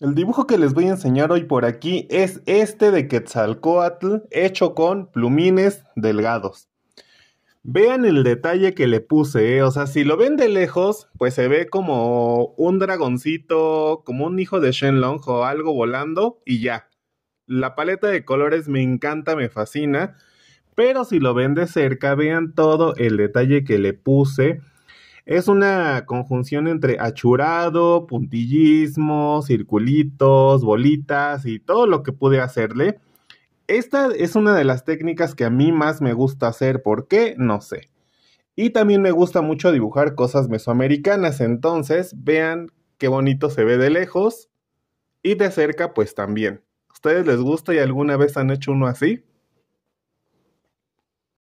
El dibujo que les voy a enseñar hoy por aquí es este de Quetzalcoatl hecho con plumines delgados. Vean el detalle que le puse, ¿eh? o sea, si lo ven de lejos, pues se ve como un dragoncito, como un hijo de Shenlong o algo volando y ya. La paleta de colores me encanta, me fascina, pero si lo ven de cerca, vean todo el detalle que le puse es una conjunción entre achurado, puntillismo, circulitos, bolitas y todo lo que pude hacerle. Esta es una de las técnicas que a mí más me gusta hacer. ¿Por qué? No sé. Y también me gusta mucho dibujar cosas mesoamericanas. Entonces, vean qué bonito se ve de lejos. Y de cerca, pues también. ¿Ustedes les gusta y alguna vez han hecho uno así?